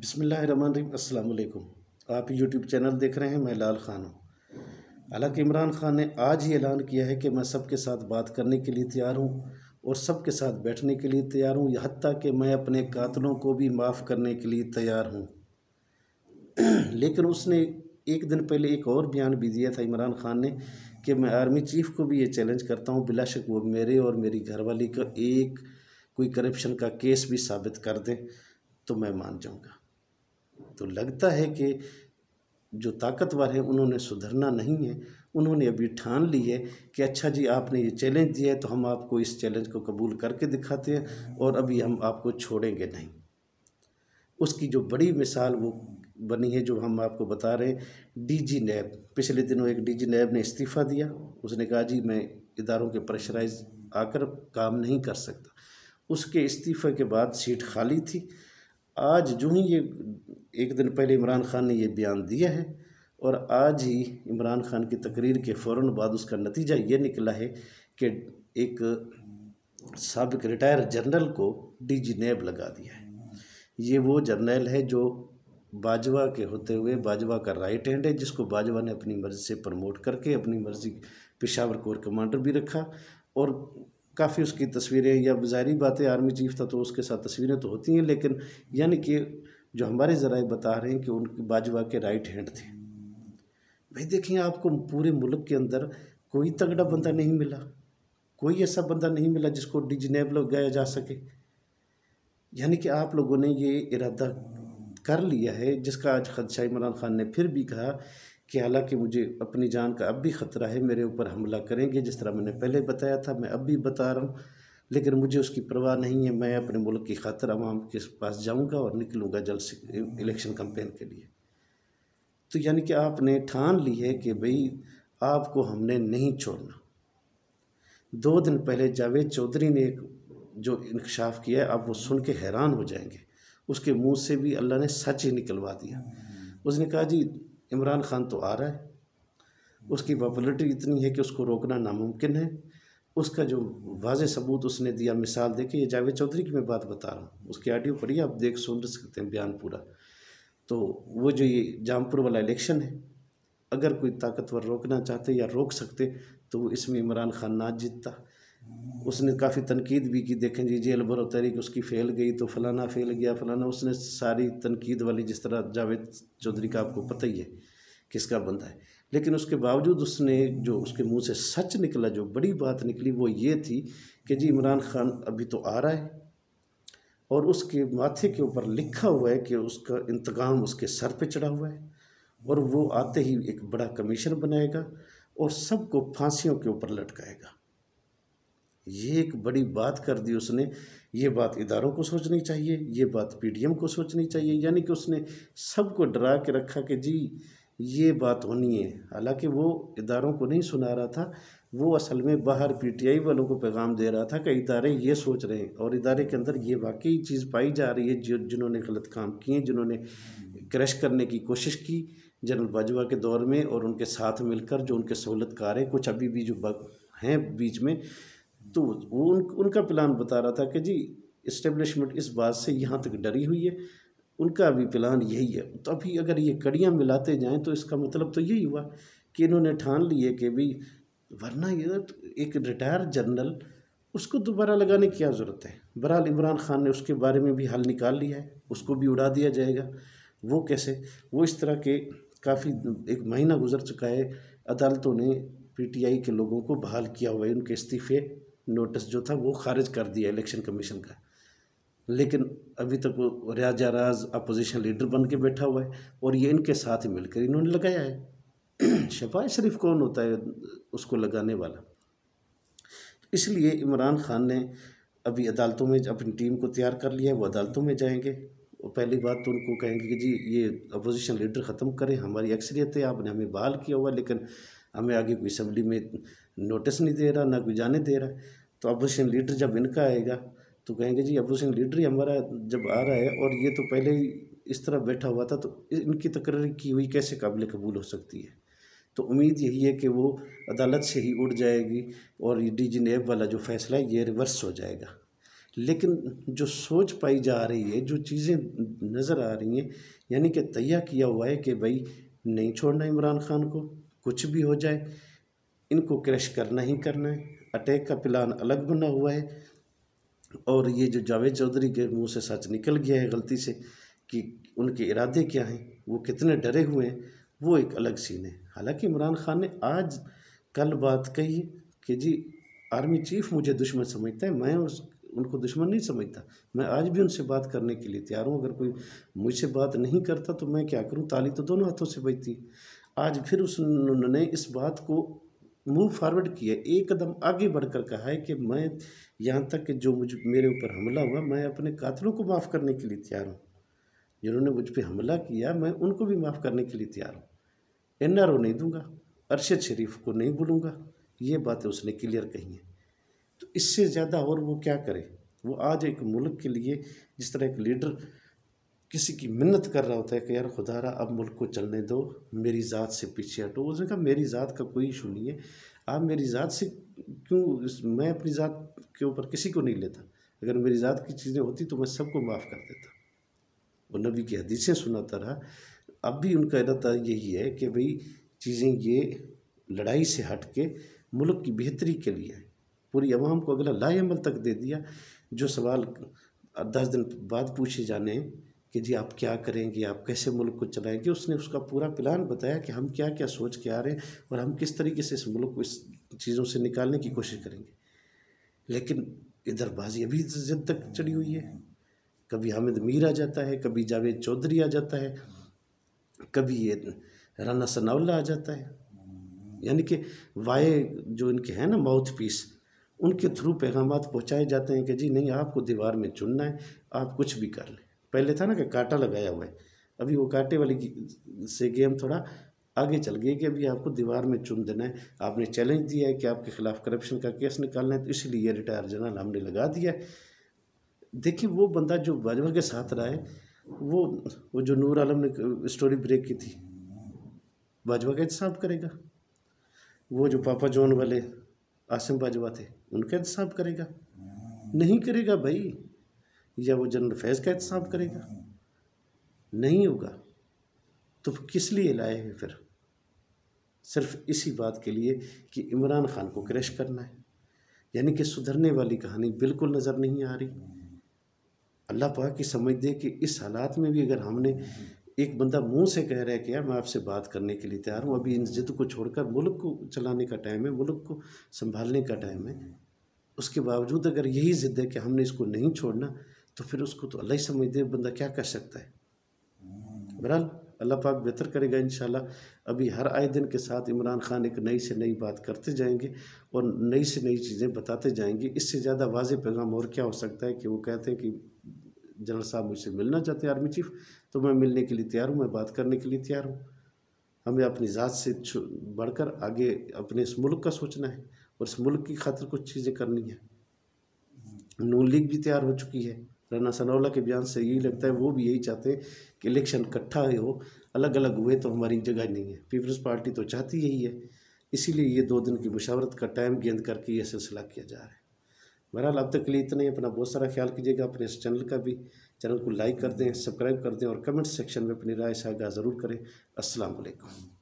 बिसमीम अल्लाम आप यूट्यूब चैनल देख रहे हैं मैं लाल खान हूँ हालाँकि इमरान खान ने आज ही ऐलान किया है कि मैं सबके साथ बात करने के लिए तैयार हूँ और सबके साथ बैठने के लिए तैयार हूँ हती कि मैं अपने कातलों को भी माफ़ करने के लिए तैयार हूँ लेकिन उसने एक दिन पहले एक और बयान भी दिया था इमरान खान ने कि मैं आर्मी चीफ़ को भी ये चैलेंज करता हूँ बिलाशक वो मेरे और मेरी घरवाली का एक कोई करप्शन का केस भी साबित कर दें तो मैं मान जाऊँगा तो लगता है कि जो ताकतवर हैं उन्होंने सुधरना नहीं है उन्होंने अभी ठान ली है कि अच्छा जी आपने ये चैलेंज दिया है तो हम आपको इस चैलेंज को कबूल करके दिखाते हैं और अभी हम आपको छोड़ेंगे नहीं उसकी जो बड़ी मिसाल वो बनी है जो हम आपको बता रहे हैं डीजी नैब पिछले दिनों एक डीजी नैब ने इस्तीफ़ा दिया उसने कहा जी मैं इदारों के प्रेशराइज आकर काम नहीं कर सकता उसके इस्तीफ़े के बाद सीट खाली थी आज जो ही ये एक दिन पहले इमरान खान ने ये बयान दिया है और आज ही इमरान खान की तकरीर के फ़ौर बाद उसका नतीजा ये निकला है कि एक सबक रिटायर जनरल को डीजी नैब लगा दिया है ये वो जर्नल है जो बाजवा के होते हुए बाजवा का राइट हैंड है जिसको बाजवा ने अपनी मर्ज़ी से प्रमोट करके अपनी मर्ज़ी पेशावर कोर कमांडर भी रखा और काफ़ी उसकी तस्वीरें या ज़ाहरी बातें आर्मी चीफ था तो उसके साथ तस्वीरें तो होती हैं लेकिन यानी कि जो हमारे ज़रा बता रहे हैं कि उनके बाजवा के राइट हैंड थे भाई देखिए आपको पूरे मुल्क के अंदर कोई तगड़ा बंदा नहीं मिला कोई ऐसा बंदा नहीं मिला जिसको डिजनेबल गया जा सके यानी कि आप लोगों ने ये इरादा कर लिया है जिसका आज खदशा इमरान खान ने फिर भी कहा कि हालांकि मुझे अपनी जान का अब भी ख़तरा है मेरे ऊपर हमला करेंगे जिस तरह मैंने पहले बताया था मैं अब भी बता रहा हूँ लेकिन मुझे उसकी परवाह नहीं है मैं अपने मुल्क की खातर अवाम के पास जाऊँगा और निकलूँगा जल्द से इलेक्शन कंपेन के लिए तो यानी कि आपने ठान ली है कि भाई आपको हमने नहीं छोड़ना दो दिन पहले जावेद चौधरी ने एक जो इंकशाफ किया है आप वो सुन के हैरान हो जाएंगे उसके मुंह से भी अल्लाह ने सच ही निकलवा दिया उसने कहा जी इमरान खान तो आ रहा है उसकी पॉपुलरिटी इतनी है कि उसको रोकना नामुमकिन है उसका जो वाज सबूत उसने दिया मिसाल देखिए ये जावेद चौधरी की मैं बात बता रहा हूँ उसकी आडियो पढ़िए आप देख सुन सकते हैं बयान पूरा तो वो जो ये जामपुर वाला इलेक्शन है अगर कोई ताकतवर रोकना चाहते या रोक सकते तो वो इसमें इमरान खान ना जीतता उसने काफ़ी तनकीद भी की देखें जी जेल भरो तहरीक उसकी फेल गई तो फलाना फेल गया फलाना उसने सारी तनकीद वाली जिस तरह जावेद चौधरी का आपको पता ही है किसका बंदा है लेकिन उसके बावजूद उसने जो उसके मुंह से सच निकला जो बड़ी बात निकली वो ये थी कि जी इमरान खान अभी तो आ रहा है और उसके माथे के ऊपर लिखा हुआ है कि उसका इंतकाम उसके सर पर चढ़ा हुआ है और वो आते ही एक बड़ा कमीशन बनाएगा और सबको फांसीियों के ऊपर लटकाएगा ये एक बड़ी बात कर दी उसने ये बात इदारों को सोचनी चाहिए ये बात पीडीएम को सोचनी चाहिए यानी कि उसने सबको डरा के रखा कि जी ये बात होनी है हालांकि वो इदारों को नहीं सुना रहा था वो असल में बाहर पीटीआई वालों को पैगाम दे रहा था कि इदारे ये सोच रहे हैं और इदारे के अंदर ये वाकई चीज़ पाई जा रही है जो जिन्होंने गलत काम किए जिन्होंने क्रश करने की कोशिश की जनरल बाजवा के दौर में और उनके साथ मिलकर जो उनके सहूलतकार हैं कुछ अभी भी जो हैं बीच में तो वो उन उनका प्लान बता रहा था कि जी इस्टेब्लिशमेंट इस बात से यहाँ तक डरी हुई है उनका भी प्लान यही है तो अभी अगर ये कड़ियाँ मिलाते जाएँ तो इसका मतलब तो यही हुआ कि इन्होंने ठान लिए कि भाई वरना ये तो एक रिटायर जनरल उसको दोबारा लगाने की क्या ज़रूरत है बहरहाल इमरान खान ने उसके बारे में भी हल निकाल लिया है उसको भी उड़ा दिया जाएगा वो कैसे वो इस तरह के काफ़ी एक महीना गुजर चुका है अदालतों ने पीटीआई के लोगों को बहाल किया हुआ है उनके इस्तीफ़े नोटिस जो था वो खारिज कर दिया इलेक्शन कमीशन का लेकिन अभी तक वो राजा राज अपोजिशन लीडर बन के बैठा हुआ है और ये इनके साथ ही मिलकर इन्होंने लगाया है शफाज शरीफ कौन होता है उसको लगाने वाला इसलिए इमरान खान ने अभी अदालतों में अपनी टीम को तैयार कर लिया है वो अदालतों में जाएंगे और पहली बात तो उनको कहेंगे कि जी ये अपोजिशन लीडर ख़त्म करें हमारी अक्सरियत है आपने हमें बहाल किया हुआ लेकिन हमें आगे कोई असम्बली में नोटिस नहीं दे रहा ना कोई जाने दे रहा है तो अबू सिंह लीडर जब इनका आएगा तो कहेंगे जी अबू सिंह लीडर ही हमारा जब आ रहा है और ये तो पहले ही इस तरह बैठा हुआ था तो इनकी तकरीर की हुई कैसे काबिल कबूल हो सकती है तो उम्मीद यही है कि वो अदालत से ही उड़ जाएगी और डी जी नेब वाला जो फैसला है ये रिवर्स हो जाएगा लेकिन जो सोच पाई जा रही है जो चीज़ें नज़र आ रही हैं यानी कि तैयार किया हुआ है कि भाई नहीं छोड़ना इमरान खान को कुछ भी हो जाए इनको क्रैश करना ही करना है अटैक का प्लान अलग बना हुआ है और ये जो जावेद चौधरी के मुंह से सच निकल गया है गलती से कि उनके इरादे क्या हैं वो कितने डरे हुए हैं वो एक अलग सीन है हालांकि इमरान खान ने आज कल बात कही कि जी आर्मी चीफ मुझे दुश्मन समझता है मैं उस उनको दुश्मन नहीं समझता मैं आज भी उनसे बात करने के लिए तैयार हूँ अगर कोई मुझसे बात नहीं करता तो मैं क्या करूँ ताली तो दोनों हाथों से बजती आज फिर उस उन्होंने इस बात को मूव फॉरवर्ड किया एक कदम आगे बढ़कर कहा है कि मैं यहाँ तक कि जो मुझ मेरे ऊपर हमला हुआ मैं अपने कातलों को माफ़ करने के लिए तैयार हूँ जिन्होंने मुझ पर हमला किया मैं उनको भी माफ़ करने के लिए तैयार हूँ एन आर ओ नहीं दूंगा अरशद शरीफ को नहीं बोलूँगा ये बातें उसने क्लियर कही हैं तो इससे ज़्यादा और वो क्या करे वो आज एक मुल्क के लिए जिस तरह एक लीडर किसी की मिन्नत कर रहा होता है कि यार खुदा रहा अब मुल्क को चलने दो मेरी ज़ात से पीछे हटो उसने कहा मेरी ज़ात का कोई इशू नहीं है आप मेरी ज़ात से क्यों मैं अपनी ज़ात के ऊपर किसी को नहीं लेता अगर मेरी ज़ात की चीज़ें होती तो मैं सबको माफ़ कर देता वो नबी की हदीसें सुनाता रहा अब भी उनका इरादा यही है कि भाई चीज़ें ये लड़ाई से हट के मुल्क की बेहतरी के लिए पूरी अवाम को अगला लाइमल तक दे दिया जो सवाल दस दिन बाद पूछे जाने हैं कि जी आप क्या करेंगे आप कैसे मुल्क को चलाएंगे उसने उसका पूरा प्लान बताया कि हम क्या क्या सोच के आ रहे हैं और हम किस तरीके से इस मुल्क को इस चीज़ों से निकालने की कोशिश करेंगे लेकिन इधर बाजी अभी तो जिद तक चढ़ी हुई है कभी हामिद मीर आ जाता है कभी जावेद चौधरी आ जाता है कभी ये राना सनाउल्ला आ जाता है यानी कि वाये जो इनके हैं ना माउथ पीस उनके थ्रू पैगाम पहुँचाए जाते हैं कि जी नहीं आपको दीवार में चुनना है आप कुछ भी कर लें पहले था ना कि कांटा लगाया हुआ है अभी वो कांटे वाली से गेम थोड़ा आगे चल गई कि अभी आपको दीवार में चुन देना है आपने चैलेंज दिया है कि आपके खिलाफ करप्शन का केस निकालना है तो इसीलिए ये रिटायर जनरल हमने लगा दिया देखिए वो बंदा जो बाजवा के साथ रहा है वो वो जो नूर आलम ने स्टोरी ब्रेक की थी बाजवा का इंतसाब करेगा वो जो पापा जॉन वाले आसिम बाजवा थे उनका इंतसाब करेगा नहीं करेगा भाई या वो जनरल फैज़ का एहतसाम करेगा नहीं होगा तो किस लिए लाए हैं फिर सिर्फ इसी बात के लिए कि इमरान खान को क्रैश करना है यानी कि सुधरने वाली कहानी बिल्कुल नज़र नहीं आ रही अल्लाह पाक की समझ दे कि इस हालात में भी अगर हमने एक बंदा मुंह से कह रहा है कि यार मैं आपसे बात करने के लिए तैयार हूँ अभी इन जिद को छोड़कर मुल्क को चलाने का टाइम है मुल्क को संभालने का टाइम है उसके बावजूद अगर यही ज़िद्द है कि हमने इसको नहीं छोड़ना तो फिर उसको तो अल्लाह ही समझ दे बंदा क्या कर सकता है बहरहाल अल्लाह पाक बेहतर करेगा इन अभी हर आए दिन के साथ इमरान खान एक नई से नई बात करते जाएंगे और नई से नई चीज़ें बताते जाएंगे इससे ज़्यादा वाज पैगाम और क्या हो सकता है कि वो कहते हैं कि जनरल साहब मुझसे मिलना चाहते हैं आर्मी चीफ तो मैं मिलने के लिए तैयार हूँ मैं बात करने के लिए तैयार हूँ हमें अपनी ज़ात से बढ़कर आगे अपने इस मुल्क का सोचना है और इस मुल्क की खातर कुछ चीज़ें करनी है नू लीग भी तैयार हो चुकी है राना सनौला के बयान से यही लगता है वो भी यही चाहते हैं कि इलेक्शन इकट्ठा हो अलग अलग हुए तो हमारी जगह नहीं है पीपल्स पार्टी तो चाहती यही है इसीलिए ये दो दिन की मुशावरत का टाइम गेंद करके ये सिलसिला किया जा रहा है बहरहाल अब तक के लिए इतना ही अपना बहुत सारा ख्याल कीजिएगा अपने इस चैनल का भी चैनल को लाइक कर दें सब्सक्राइब कर दें और कमेंट सेक्शन में अपनी राय आगाह ज़रूर करें असलकम